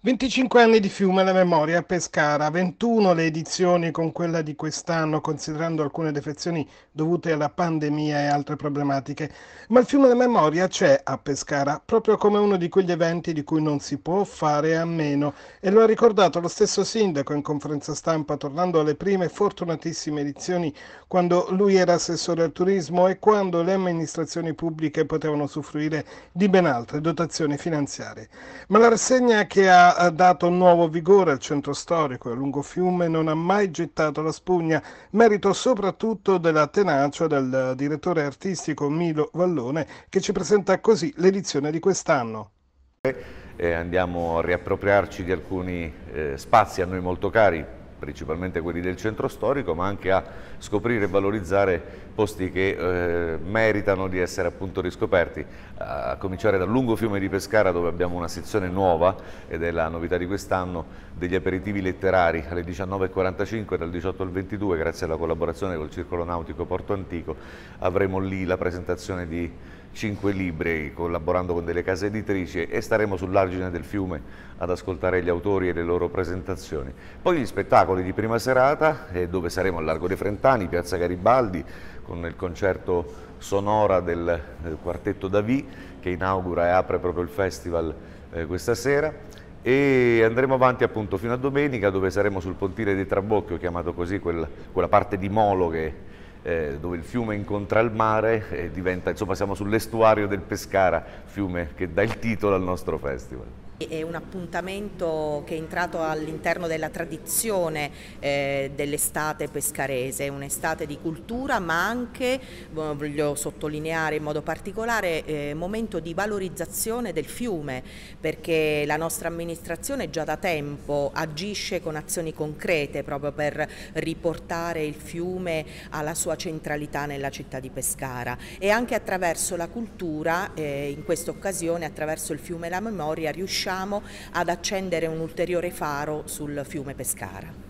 25 anni di fiume alla memoria a Pescara, 21 le edizioni con quella di quest'anno, considerando alcune defezioni dovute alla pandemia e altre problematiche. Ma il fiume alla memoria c'è a Pescara, proprio come uno di quegli eventi di cui non si può fare a meno. E lo ha ricordato lo stesso sindaco in conferenza stampa, tornando alle prime fortunatissime edizioni, quando lui era assessore al turismo e quando le amministrazioni pubbliche potevano usufruire di ben altre dotazioni finanziarie. Ma la rassegna che ha ha dato nuovo vigore al centro storico e a Lungofiume non ha mai gettato la spugna, merito soprattutto della tenacia del direttore artistico Milo Vallone che ci presenta così l'edizione di quest'anno. Eh, andiamo a riappropriarci di alcuni eh, spazi a noi molto cari, principalmente quelli del centro storico, ma anche a scoprire e valorizzare posti che eh, meritano di essere appunto riscoperti, a cominciare dal lungo fiume di Pescara dove abbiamo una sezione nuova ed è la novità di quest'anno degli aperitivi letterari alle 19.45 dal 18 al 22 grazie alla collaborazione col Circolo Nautico Porto Antico avremo lì la presentazione di cinque libri collaborando con delle case editrici e staremo sull'argine del fiume ad ascoltare gli autori e le loro presentazioni. Poi gli spettacoli di prima serata eh, dove saremo a Largo dei Frentani, Piazza Garibaldi con il concerto sonora del, del quartetto Davi che inaugura e apre proprio il festival eh, questa sera e andremo avanti appunto fino a domenica dove saremo sul pontile di Trabocchio chiamato così quel, quella parte di Molo che eh, dove il fiume incontra il mare e diventa, insomma siamo sull'estuario del Pescara, fiume che dà il titolo al nostro festival. È un appuntamento che è entrato all'interno della tradizione eh, dell'estate pescarese, un'estate di cultura ma anche, voglio sottolineare in modo particolare, eh, momento di valorizzazione del fiume perché la nostra amministrazione già da tempo agisce con azioni concrete proprio per riportare il fiume alla sua centralità nella città di Pescara e anche attraverso la cultura, eh, in questa occasione attraverso il fiume la memoria riusciamo riusciamo ad accendere un ulteriore faro sul fiume Pescara.